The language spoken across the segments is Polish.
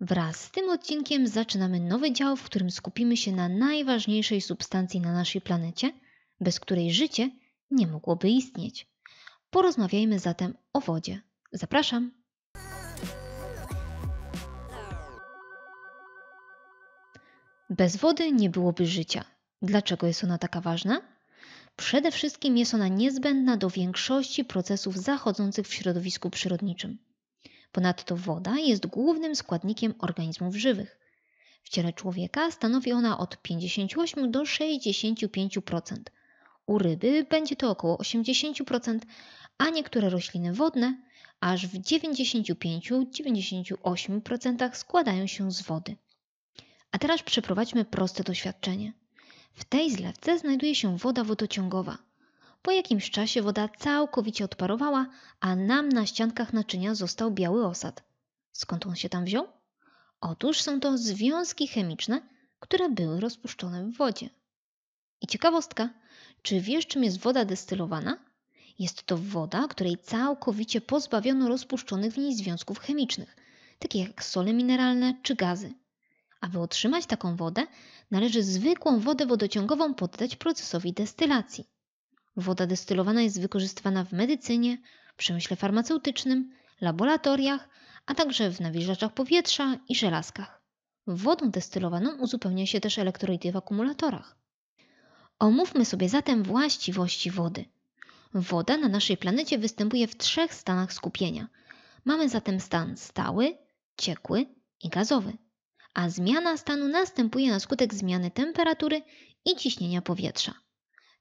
Wraz z tym odcinkiem zaczynamy nowy dział, w którym skupimy się na najważniejszej substancji na naszej planecie, bez której życie nie mogłoby istnieć. Porozmawiajmy zatem o wodzie. Zapraszam! Bez wody nie byłoby życia. Dlaczego jest ona taka ważna? Przede wszystkim jest ona niezbędna do większości procesów zachodzących w środowisku przyrodniczym. Ponadto woda jest głównym składnikiem organizmów żywych. W ciele człowieka stanowi ona od 58 do 65%. U ryby będzie to około 80%, a niektóre rośliny wodne aż w 95-98% składają się z wody. A teraz przeprowadźmy proste doświadczenie. W tej zlewce znajduje się woda wodociągowa. Po jakimś czasie woda całkowicie odparowała, a nam na ściankach naczynia został biały osad. Skąd on się tam wziął? Otóż są to związki chemiczne, które były rozpuszczone w wodzie. I ciekawostka, czy wiesz czym jest woda destylowana? Jest to woda, której całkowicie pozbawiono rozpuszczonych w niej związków chemicznych, takich jak sole mineralne czy gazy. Aby otrzymać taką wodę, należy zwykłą wodę wodociągową poddać procesowi destylacji. Woda destylowana jest wykorzystywana w medycynie, przemyśle farmaceutycznym, laboratoriach, a także w nawilżaczach powietrza i żelazkach. Wodą destylowaną uzupełnia się też elektrolity w akumulatorach. Omówmy sobie zatem właściwości wody. Woda na naszej planecie występuje w trzech stanach skupienia. Mamy zatem stan stały, ciekły i gazowy. A zmiana stanu następuje na skutek zmiany temperatury i ciśnienia powietrza.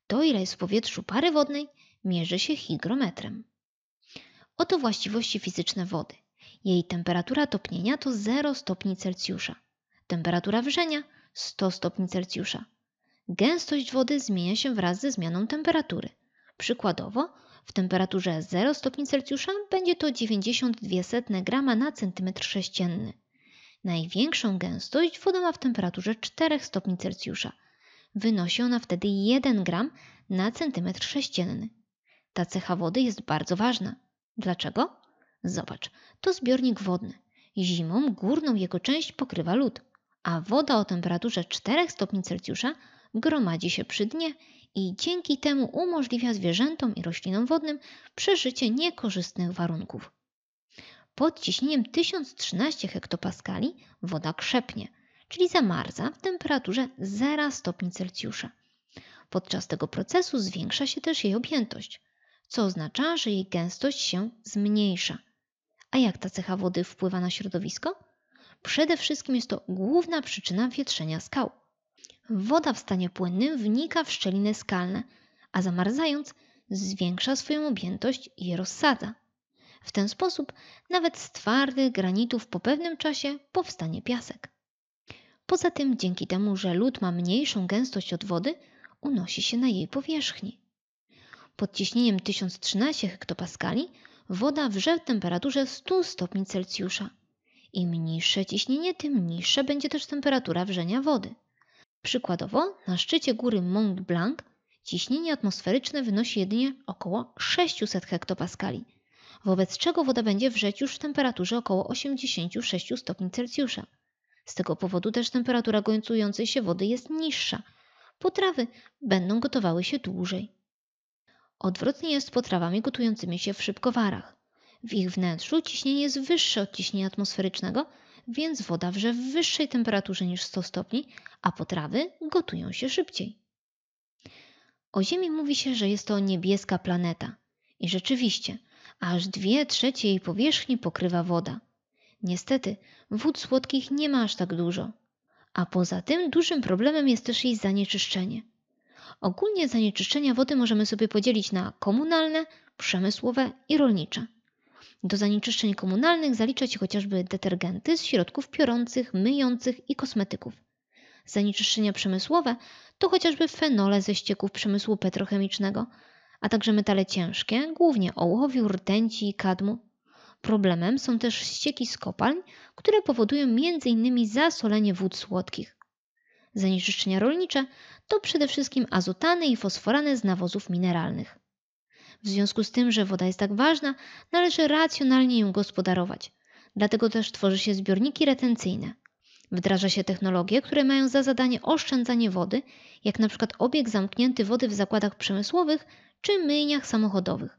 To, ile jest w powietrzu pary wodnej, mierzy się hygrometrem. Oto właściwości fizyczne wody. Jej temperatura topnienia to 0 stopni Celsjusza. Temperatura wrzenia 100 stopni Celsjusza. Gęstość wody zmienia się wraz ze zmianą temperatury. Przykładowo, w temperaturze 0 stopni Celsjusza będzie to 92 grama na centymetr sześcienny. Największą gęstość woda ma w temperaturze 4 stopni Celsjusza – Wynosi ona wtedy 1 gram na centymetr sześcienny. Ta cecha wody jest bardzo ważna. Dlaczego? Zobacz, to zbiornik wodny. Zimą górną jego część pokrywa lód, a woda o temperaturze 4 stopni Celsjusza gromadzi się przy dnie i dzięki temu umożliwia zwierzętom i roślinom wodnym przeżycie niekorzystnych warunków. Pod ciśnieniem 1013 hektopaskali woda krzepnie, czyli zamarza w temperaturze 0 stopni Celsjusza. Podczas tego procesu zwiększa się też jej objętość, co oznacza, że jej gęstość się zmniejsza. A jak ta cecha wody wpływa na środowisko? Przede wszystkim jest to główna przyczyna wietrzenia skał. Woda w stanie płynnym wnika w szczeliny skalne, a zamarzając zwiększa swoją objętość i je rozsadza. W ten sposób nawet z twardych granitów po pewnym czasie powstanie piasek. Poza tym, dzięki temu, że lód ma mniejszą gęstość od wody, unosi się na jej powierzchni. Pod ciśnieniem 1013 hektopaskali woda wrze w temperaturze 100 stopni Celsjusza. Im niższe ciśnienie, tym niższa będzie też temperatura wrzenia wody. Przykładowo na szczycie góry Mont Blanc ciśnienie atmosferyczne wynosi jedynie około 600 hektopaskali, wobec czego woda będzie wrzeć już w temperaturze około 86 stopni Celsjusza. Z tego powodu też temperatura gońcującej się wody jest niższa. Potrawy będą gotowały się dłużej. Odwrotnie jest z potrawami gotującymi się w szybkowarach. W ich wnętrzu ciśnienie jest wyższe od ciśnienia atmosferycznego, więc woda wrze w wyższej temperaturze niż 100 stopni, a potrawy gotują się szybciej. O Ziemi mówi się, że jest to niebieska planeta. I rzeczywiście, aż dwie trzecie jej powierzchni pokrywa woda. Niestety, wód słodkich nie ma aż tak dużo. A poza tym dużym problemem jest też jej zanieczyszczenie. Ogólnie zanieczyszczenia wody możemy sobie podzielić na komunalne, przemysłowe i rolnicze. Do zanieczyszczeń komunalnych zalicza się chociażby detergenty z środków piorących, myjących i kosmetyków. Zanieczyszczenia przemysłowe to chociażby fenole ze ścieków przemysłu petrochemicznego, a także metale ciężkie, głównie ołowiu, rtęci i kadmu, Problemem są też ścieki z kopalń, które powodują m.in. zasolenie wód słodkich. Zanieczyszczenia rolnicze to przede wszystkim azotany i fosforany z nawozów mineralnych. W związku z tym, że woda jest tak ważna, należy racjonalnie ją gospodarować. Dlatego też tworzy się zbiorniki retencyjne. Wdraża się technologie, które mają za zadanie oszczędzanie wody, jak na przykład obieg zamknięty wody w zakładach przemysłowych czy myjniach samochodowych.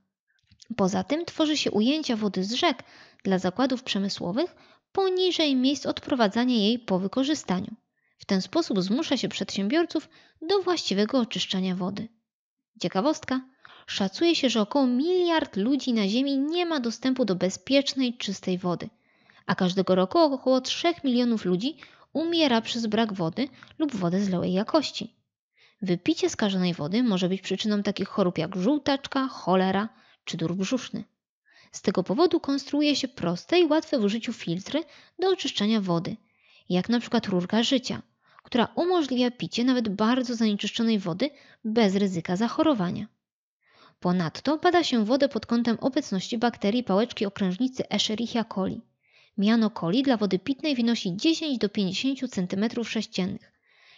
Poza tym tworzy się ujęcia wody z rzek dla zakładów przemysłowych poniżej miejsc odprowadzania jej po wykorzystaniu. W ten sposób zmusza się przedsiębiorców do właściwego oczyszczania wody. Ciekawostka. Szacuje się, że około miliard ludzi na Ziemi nie ma dostępu do bezpiecznej, czystej wody, a każdego roku około 3 milionów ludzi umiera przez brak wody lub wodę złej jakości. Wypicie skażonej wody może być przyczyną takich chorób jak żółtaczka, cholera, czy dur brzuszny. Z tego powodu konstruuje się proste i łatwe w użyciu filtry do oczyszczania wody, jak na przykład rurka życia, która umożliwia picie nawet bardzo zanieczyszczonej wody bez ryzyka zachorowania. Ponadto bada się wodę pod kątem obecności bakterii pałeczki okrężnicy Escherichia coli. Miano coli dla wody pitnej wynosi 10 do 50 cm3,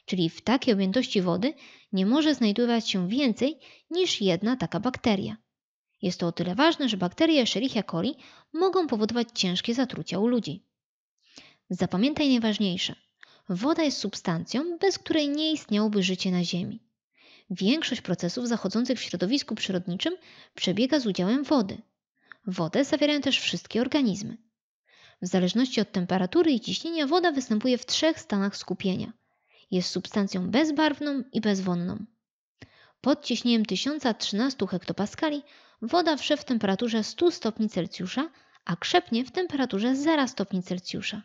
czyli w takiej objętości wody nie może znajdować się więcej niż jedna taka bakteria. Jest to o tyle ważne, że bakterie Escherichia coli mogą powodować ciężkie zatrucia u ludzi. Zapamiętaj najważniejsze. Woda jest substancją, bez której nie istniałoby życie na Ziemi. Większość procesów zachodzących w środowisku przyrodniczym przebiega z udziałem wody. Wodę zawierają też wszystkie organizmy. W zależności od temperatury i ciśnienia woda występuje w trzech stanach skupienia. Jest substancją bezbarwną i bezwonną. Pod ciśnieniem 1013 hektopaskali woda wrze w temperaturze 100 stopni Celsjusza, a krzepnie w temperaturze 0 stopni Celsjusza.